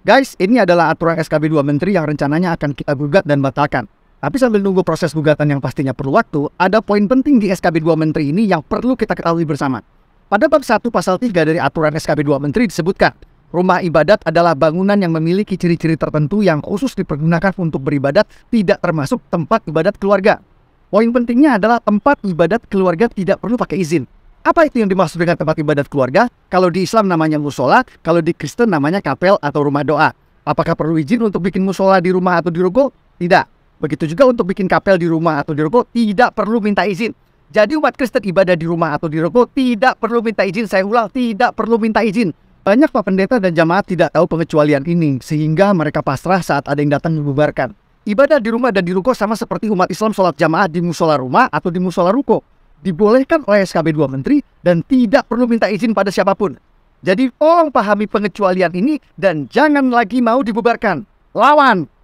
Guys, ini adalah aturan SKB 2 Menteri yang rencananya akan kita gugat dan batalkan. Tapi sambil nunggu proses gugatan yang pastinya perlu waktu, ada poin penting di SKB 2 Menteri ini yang perlu kita ketahui bersama. Pada bab 1 pasal 3 dari aturan SKB 2 Menteri disebutkan, rumah ibadat adalah bangunan yang memiliki ciri-ciri tertentu yang khusus dipergunakan untuk beribadat, tidak termasuk tempat ibadat keluarga. Poin pentingnya adalah tempat ibadat keluarga tidak perlu pakai izin. Apa itu yang dimaksud dengan tempat ibadat keluarga? Kalau di Islam namanya musola, kalau di Kristen namanya kapel atau rumah doa. Apakah perlu izin untuk bikin musola di rumah atau di ruko? Tidak. Begitu juga untuk bikin kapel di rumah atau di ruko, tidak perlu minta izin. Jadi umat Kristen ibadah di rumah atau di ruko tidak perlu minta izin. Saya ulang, tidak perlu minta izin. Banyak Pak Pendeta dan jamaat tidak tahu pengecualian ini, sehingga mereka pasrah saat ada yang datang membubarkan. Ibadah di rumah dan di ruko sama seperti umat Islam sholat jamaah di musola rumah atau di musola ruko dibolehkan oleh SKB 2 Menteri dan tidak perlu minta izin pada siapapun. Jadi tolong pahami pengecualian ini dan jangan lagi mau dibubarkan. Lawan!